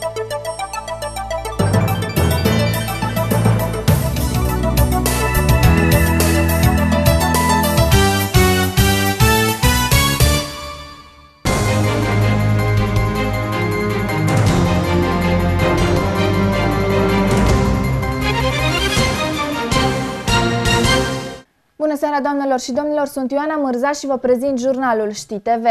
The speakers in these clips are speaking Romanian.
thank you Bună seara, doamnelor și domnilor! Sunt Ioana Mârza și vă prezint jurnalul Ști TV.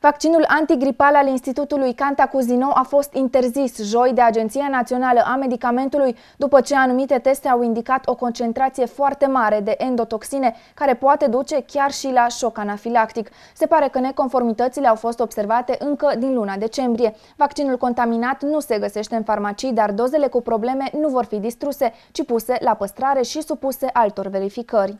Vaccinul antigripal al Institutului Cuzino a fost interzis joi de Agenția Națională a Medicamentului după ce anumite teste au indicat o concentrație foarte mare de endotoxine care poate duce chiar și la șoc anafilactic. Se pare că neconformitățile au fost observate încă din luna decembrie. Vaccinul contaminat nu se găsește în farmacii, dar dozele cu probleme nu vor fi distruse, ci puse la păstrare și supuse altor verificări.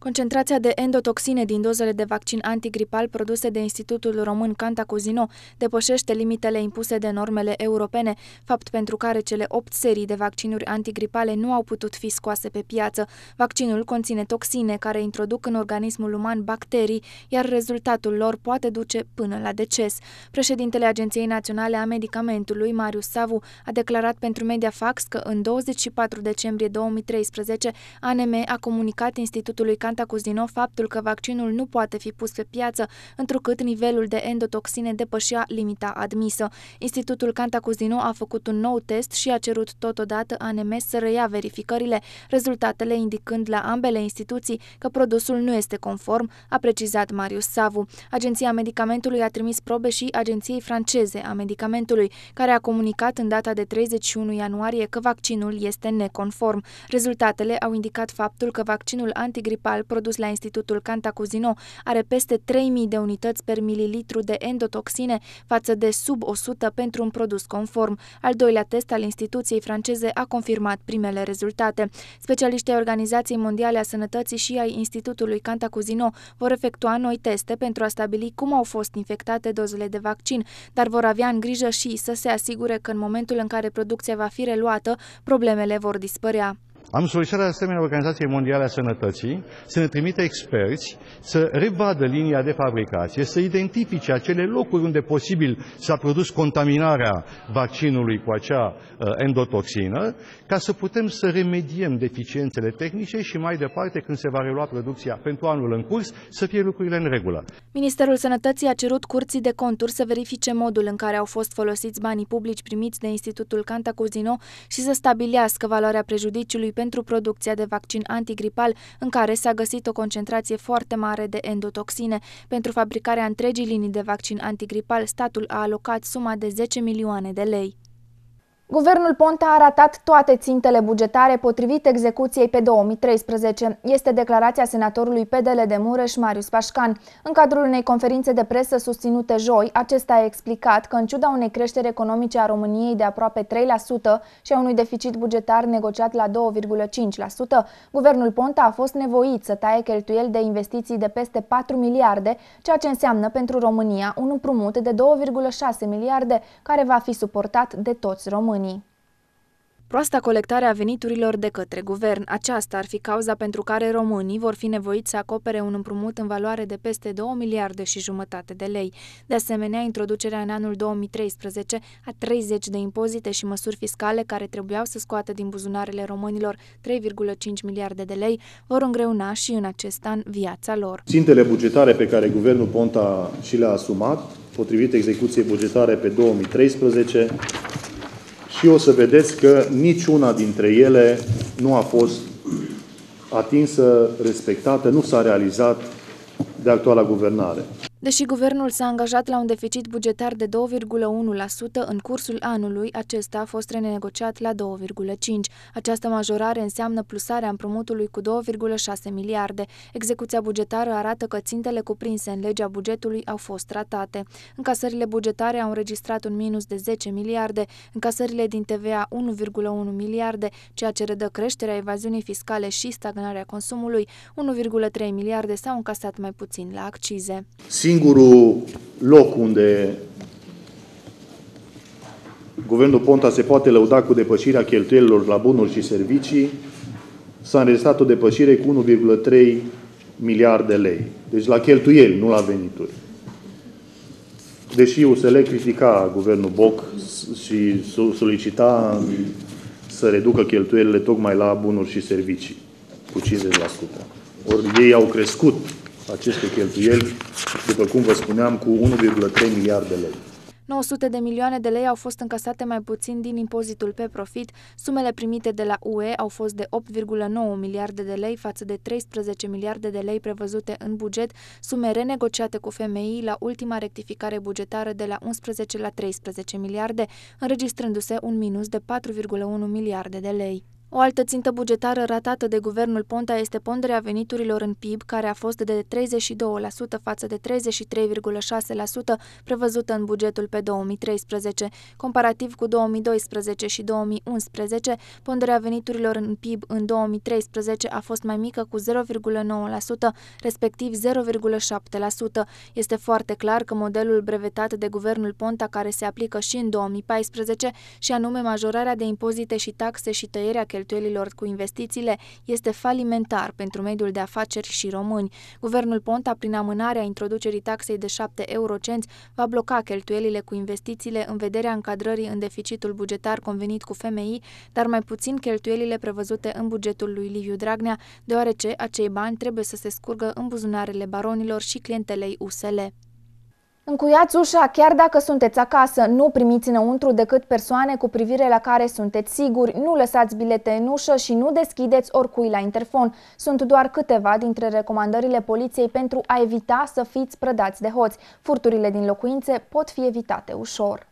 Concentrația de endotoxine din dozele de vaccin antigripal produse de Institutul Român Cantacuzino depășește limitele impuse de normele europene, fapt pentru care cele 8 serii de vaccinuri antigripale nu au putut fi scoase pe piață. Vaccinul conține toxine care introduc în organismul uman bacterii, iar rezultatul lor poate duce până la deces. Președintele Agenției Naționale a Medicamentului, Marius Savu, a declarat pentru Mediafax că în 24 decembrie 2013 ANM a comunicat Institutului Cantacuzino fabricant acuz faptul că vaccinul nu poate fi pus pe piață, întrucât nivelul de endotoxine depășea limita admisă. Institutul Cantacuzino a făcut un nou test și a cerut totodată ANMS să reia verificările, rezultatele indicând la ambele instituții că produsul nu este conform, a precizat Marius Savu. Agenția Medicamentului a trimis probe și Agenției franceze a medicamentului, care a comunicat în data de 31 ianuarie că vaccinul este neconform. Rezultatele au indicat faptul că vaccinul antigripal medical produs la Institutul Cantacuzino are peste 3.000 de unități per mililitru de endotoxine față de sub 100 pentru un produs conform. Al doilea test al instituției franceze a confirmat primele rezultate. Specialiștii Organizației Mondiale a Sănătății și ai Institutului Cantacuzino vor efectua noi teste pentru a stabili cum au fost infectate dozele de vaccin, dar vor avea în grijă și să se asigure că în momentul în care producția va fi reluată, problemele vor dispărea. Am solicitat de asemenea Organizației Mondiale a Sănătății să ne trimite experți să revadă linia de fabricație, să identifice acele locuri unde posibil s-a produs contaminarea vaccinului cu acea uh, endotoxină ca să putem să remediem deficiențele tehnice și mai departe, când se va relua producția pentru anul în curs, să fie lucrurile în regulă. Ministerul Sănătății a cerut curții de conturi să verifice modul în care au fost folosiți banii publici primiți de Institutul Cantacuzino și să stabilească valoarea prejudiciului pentru producția de vaccin antigripal, în care s-a găsit o concentrație foarte mare de endotoxine. Pentru fabricarea întregii linii de vaccin antigripal, statul a alocat suma de 10 milioane de lei. Guvernul Ponta a ratat toate țintele bugetare potrivit execuției pe 2013, este declarația senatorului PDL de Mureș, Marius Pașcan. În cadrul unei conferințe de presă susținute joi, acesta a explicat că în ciuda unei creșteri economice a României de aproape 3% și a unui deficit bugetar negociat la 2,5%, guvernul Ponta a fost nevoit să taie cheltuieli de investiții de peste 4 miliarde, ceea ce înseamnă pentru România un împrumut de 2,6 miliarde care va fi suportat de toți români românii. Proasta colectare a veniturilor de către guvern, aceasta ar fi cauza pentru care românii vor fi nevoiți să acopere un împrumut în valoare de peste 2 miliarde și jumătate de lei. De asemenea, introducerea în anul 2013 a 30 de impozite și măsuri fiscale care trebuiau să scoată din buzunarele românilor 3,5 miliarde de lei vor îngreuna și în acest an viața lor. Țintele bugetare pe care guvernul Ponta și le-a asumat, potrivit execuției bugetare pe 2013, și o să vedeți că niciuna dintre ele nu a fost atinsă, respectată, nu s-a realizat de actuala guvernare. Deși guvernul s-a angajat la un deficit bugetar de 2,1% în cursul anului, acesta a fost renegociat la 2,5%. Această majorare înseamnă plusarea împrumutului cu 2,6 miliarde. Execuția bugetară arată că țintele cuprinse în legea bugetului au fost tratate. Încasările bugetare au înregistrat un minus de 10 miliarde, încasările din TVA 1,1 miliarde, ceea ce redă creșterea evaziunii fiscale și stagnarea consumului, 1,3 miliarde s-au încasat mai puțin la accize singurul loc unde guvernul Ponta se poate lăuda cu depășirea cheltuielilor la bunuri și servicii, s-a înregistrat o depășire cu 1,3 miliarde lei. Deci la cheltuieli, nu la venituri. Deși USL critica guvernul Boc și solicita să reducă cheltuielile tocmai la bunuri și servicii cu 50%. Ori ei au crescut aceste cheltuieli, după cum vă spuneam, cu 1,3 miliarde de lei. 900 de milioane de lei au fost încasate mai puțin din impozitul pe profit, sumele primite de la UE au fost de 8,9 miliarde de lei față de 13 miliarde de lei prevăzute în buget, sume renegociate cu FMI la ultima rectificare bugetară de la 11 la 13 miliarde, înregistrându-se un minus de 4,1 miliarde de lei. O altă țintă bugetară ratată de guvernul Ponta este ponderea veniturilor în PIB, care a fost de 32% față de 33,6% prevăzută în bugetul pe 2013. Comparativ cu 2012 și 2011, ponderea veniturilor în PIB în 2013 a fost mai mică cu 0,9%, respectiv 0,7%. Este foarte clar că modelul brevetat de guvernul Ponta, care se aplică și în 2014, și anume majorarea de impozite și taxe și tăierea cheltuielilor cu investițiile este falimentar pentru mediul de afaceri și români. Guvernul Ponta, prin amânarea introducerii taxei de 7 eurocenți, va bloca cheltuielile cu investițiile în vederea încadrării în deficitul bugetar convenit cu FMI, dar mai puțin cheltuielile prevăzute în bugetul lui Liviu Dragnea, deoarece acei bani trebuie să se scurgă în buzunarele baronilor și clientelei USL. Încuiați ușa chiar dacă sunteți acasă, nu primiți înăuntru decât persoane cu privire la care sunteți siguri, nu lăsați bilete în ușă și nu deschideți oricui la interfon. Sunt doar câteva dintre recomandările poliției pentru a evita să fiți prădați de hoți. Furturile din locuințe pot fi evitate ușor.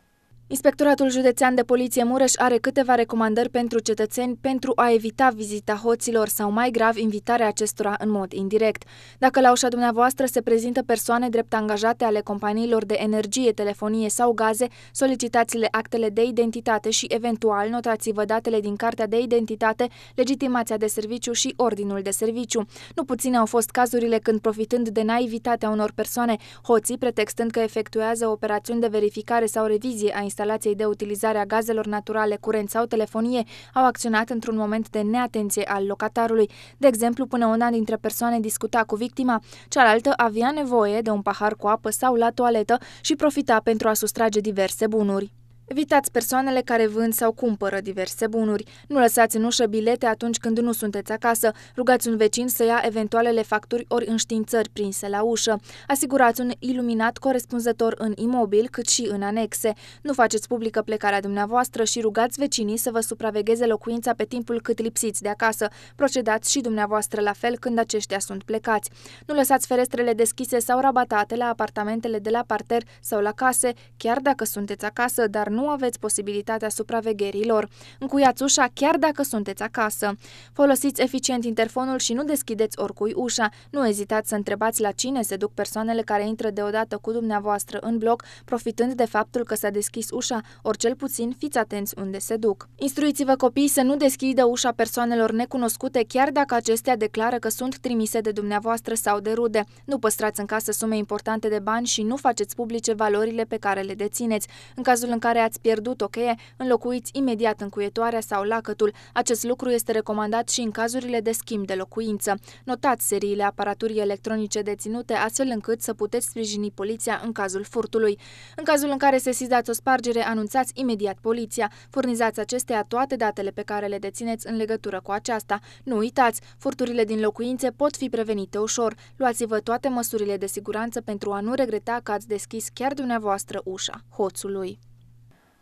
Inspectoratul Județean de Poliție Mureș are câteva recomandări pentru cetățeni pentru a evita vizita hoților sau mai grav invitarea acestora în mod indirect. Dacă la ușa dumneavoastră se prezintă persoane drept angajate ale companiilor de energie, telefonie sau gaze, solicitați-le actele de identitate și eventual notați-vă datele din cartea de identitate, legitimația de serviciu și ordinul de serviciu. Nu puține au fost cazurile când profitând de naivitatea unor persoane, hoții pretextând că efectuează operațiuni de verificare sau revizie a instalației de utilizare a gazelor naturale, curent sau telefonie au acționat într-un moment de neatenție al locatarului. De exemplu, până una dintre persoane discuta cu victima, cealaltă avea nevoie de un pahar cu apă sau la toaletă și profita pentru a sustrage diverse bunuri. Evitați persoanele care vând sau cumpără diverse bunuri. Nu lăsați în ușă bilete atunci când nu sunteți acasă. Rugați un vecin să ia eventualele facturi ori înștiințări prinse la ușă. Asigurați un iluminat corespunzător în imobil, cât și în anexe. Nu faceți publică plecarea dumneavoastră și rugați vecinii să vă supravegheze locuința pe timpul cât lipsiți de acasă. Procedați și dumneavoastră la fel când aceștia sunt plecați. Nu lăsați ferestrele deschise sau rabatate la apartamentele de la parter sau la case, chiar dacă sunteți acasă, dar nu nu aveți posibilitatea supravegherilor. Încuiați ușa chiar dacă sunteți acasă. Folosiți eficient interfonul și nu deschideți oricui ușa. Nu ezitați să întrebați la cine se duc persoanele care intră deodată cu dumneavoastră în bloc, profitând de faptul că s-a deschis ușa, ori cel puțin fiți atenți unde se duc. Instruiți-vă copiii să nu deschidă ușa persoanelor necunoscute chiar dacă acestea declară că sunt trimise de dumneavoastră sau de rude. Nu păstrați în casă sume importante de bani și nu faceți publice valorile pe care le dețineți. În cazul în care ați pierdut o cheie, înlocuiți imediat încuietoarea sau lacătul. Acest lucru este recomandat și în cazurile de schimb de locuință. Notați seriile aparaturii electronice deținute astfel încât să puteți sprijini poliția în cazul furtului. În cazul în care sesizați o spargere, anunțați imediat poliția. Furnizați acestea toate datele pe care le dețineți în legătură cu aceasta. Nu uitați, furturile din locuințe pot fi prevenite ușor. Luați-vă toate măsurile de siguranță pentru a nu regreta că ați deschis chiar dumneavoastră ușa hoțului.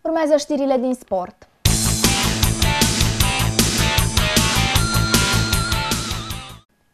Urmează știrile din sport.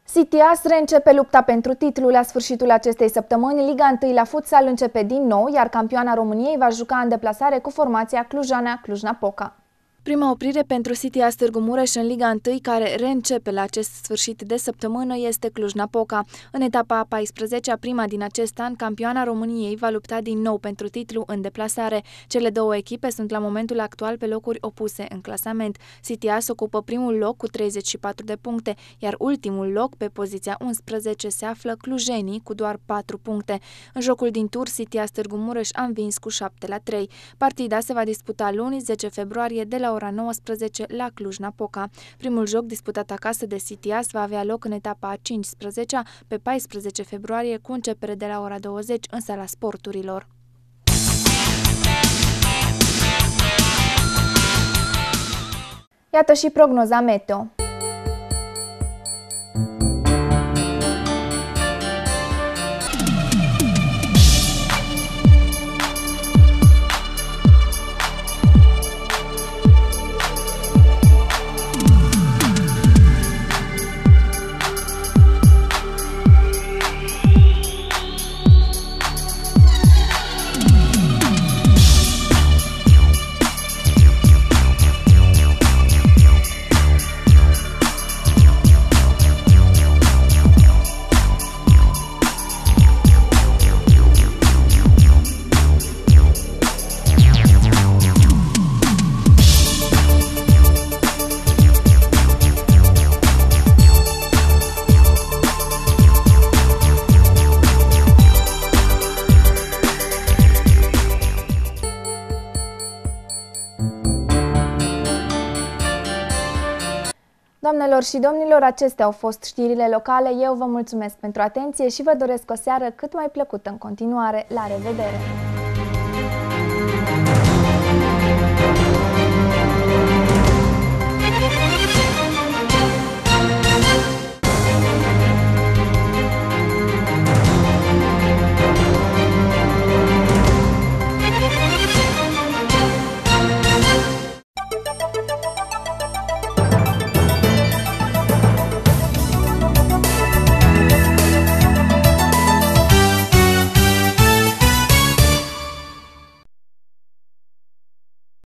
Sitias reîncepe lupta pentru titlu la sfârșitul acestei săptămâni. Liga 1 la futsal începe din nou, iar campioana României va juca în deplasare cu formația Clujana Cluj-Napoca. Prima oprire pentru City a Târgu Mureș în Liga 1, care reîncepe la acest sfârșit de săptămână, este Cluj-Napoca. În etapa 14-a, prima din acest an, campioana României va lupta din nou pentru titlu în deplasare. Cele două echipe sunt la momentul actual pe locuri opuse în clasament. City AS ocupă primul loc cu 34 de puncte, iar ultimul loc, pe poziția 11, se află clujenii cu doar 4 puncte. În jocul din tur, City Târgu Mureș a învins cu 7 la 3. Partida se va disputa luni, 10 februarie, de la ora 19 la Cluj-Napoca. Primul joc disputat acasă de CTS va avea loc în etapa a 15-a pe 14 februarie cu începere de la ora 20 în sala sporturilor. Iată și prognoza meteo. Doamnelor și domnilor, acestea au fost știrile locale. Eu vă mulțumesc pentru atenție și vă doresc o seară cât mai plăcută în continuare. La revedere!